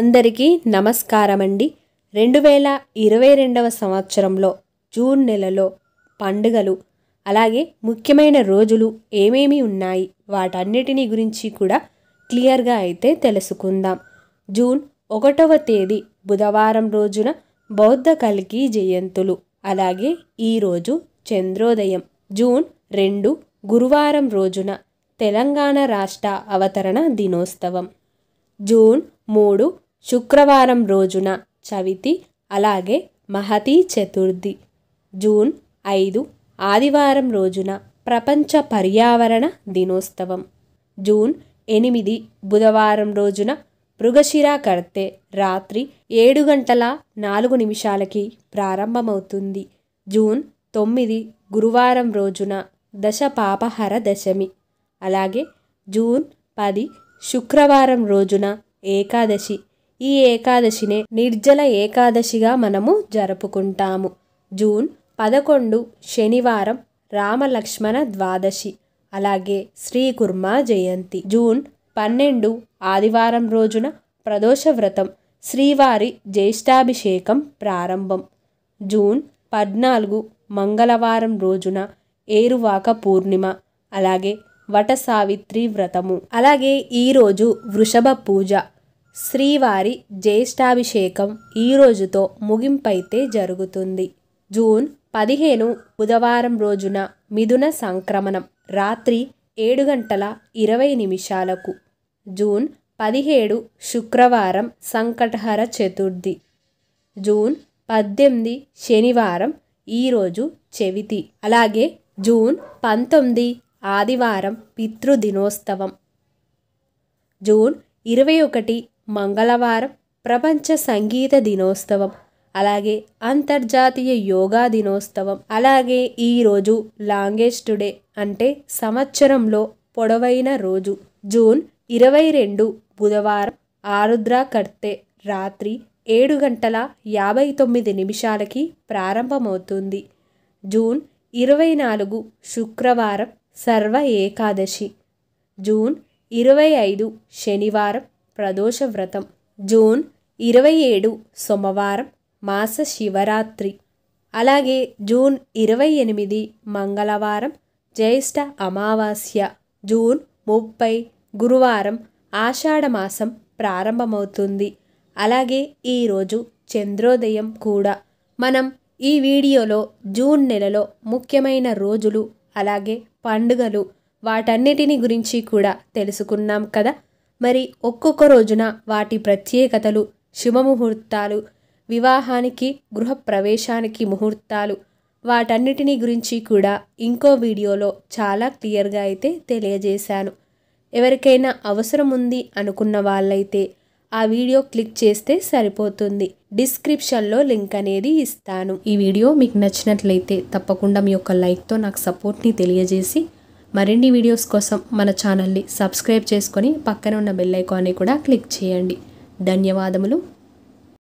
అందరికీ నమస్కారమండి రెండు వేల ఇరవై రెండవ సంవత్సరంలో జూన్ నెలలో పండుగలు అలాగే ముఖ్యమైన రోజులు ఏమేమి ఉన్నాయి వాటన్నిటిని గురించి కూడా క్లియర్గా అయితే తెలుసుకుందాం జూన్ ఒకటవ తేదీ బుధవారం రోజున బౌద్ధ కలికి జయంతులు అలాగే ఈరోజు చంద్రోదయం జూన్ రెండు గురువారం రోజున తెలంగాణ రాష్ట్ర అవతరణ దినోత్సవం జూన్ మూడు శుక్రవారం రోజున చవితి అలాగే మహతీ చతుర్థి జూన్ ఐదు ఆదివారం రోజున ప్రపంచ పర్యావరణ దినోత్సవం జూన్ ఎనిమిది బుధవారం రోజున మృగశిరా కర్తె రాత్రి ఏడు గంటల నాలుగు నిమిషాలకి ప్రారంభమవుతుంది జూన్ తొమ్మిది గురువారం రోజున దశ పాపహర దశమి అలాగే జూన్ పది శుక్రవారం రోజున ఏకాదశి ఈ ఏకాదశినే నిర్జల ఏకాదశిగా మనము జరుపుకుంటాము జూన్ పదకొండు శనివారం రామలక్ష్మణ ద్వాదశి అలాగే శ్రీకుర్మ జయంతి జూన్ పన్నెండు ఆదివారం రోజున ప్రదోష వ్రతం శ్రీవారి జ్యేష్ఠాభిషేకం ప్రారంభం జూన్ పద్నాలుగు మంగళవారం రోజున ఏరువాక పూర్ణిమ అలాగే వట సావిత్రి వ్రతము అలాగే ఈరోజు వృషభ పూజ శ్రీవారి జ్యేష్ఠాభిషేకం ఈ రోజుతో ముగింపైతే జరుగుతుంది జూన్ పదిహేను బుధవారం రోజున మిథున సంక్రమణం రాత్రి ఏడు గంటల ఇరవై నిమిషాలకు జూన్ పదిహేడు శుక్రవారం సంకటహర చతుర్థి జూన్ పద్దెనిమిది శనివారం ఈరోజు చెవితి అలాగే జూన్ పంతొమ్మిది ఆదివారం పితృదినోత్సవం జూన్ ఇరవై ఒకటి మంగళవారం ప్రపంచ సంగీత దినోత్సవం అలాగే అంతర్జాతీయ యోగా దినోత్సవం అలాగే ఈరోజు లాంగెస్ట్ డే అంటే సంవత్సరంలో పొడవైన రోజు జూన్ ఇరవై రెండు బుధవారం ఆరుద్ర కర్తే రాత్రి ఏడు గంటల యాభై తొమ్మిది నిమిషాలకి ప్రారంభమవుతుంది జూన్ ఇరవై నాలుగు శుక్రవారం సర్వ ఏకాదశి జూన్ ఇరవై ఐదు శనివారం ప్రదోష వ్రతం జూన్ ఇరవై ఏడు సోమవారం మాస శివరాత్రి అలాగే జూన్ ఇరవై ఎనిమిది మంగళవారం జ్యేష్ఠ అమావాస్య జూన్ ముప్పై గురువారం ఆషాఢమాసం ప్రారంభమవుతుంది అలాగే ఈరోజు చంద్రోదయం కూడా మనం ఈ వీడియోలో జూన్ నెలలో ముఖ్యమైన రోజులు అలాగే పండుగలు వాటన్నిటిని గురించి కూడా తెలుసుకున్నాం కదా మరి ఒక్కొక్క రోజున వాటి ప్రత్యేకతలు శుభముహూర్తాలు వివాహానికి గృహప్రవేశానికి ముహూర్తాలు వాటన్నిటినీ గురించి కూడా ఇంకో వీడియోలో చాలా క్లియర్గా అయితే తెలియజేశాను ఎవరికైనా అవసరం ఉంది అనుకున్న వాళ్ళైతే ఆ వీడియో క్లిక్ చేస్తే సరిపోతుంది డిస్క్రిప్షన్లో లింక్ అనేది ఇస్తాను ఈ వీడియో మీకు నచ్చినట్లయితే తప్పకుండా మీ యొక్క లైక్తో నాకు సపోర్ట్ని తెలియజేసి మరిన్ని వీడియోస్ కోసం మన ఛానల్ని సబ్స్క్రైబ్ చేసుకొని పక్కన ఉన్న బెల్ ఐకాన్ని కూడా క్లిక్ చేయండి ధన్యవాదములు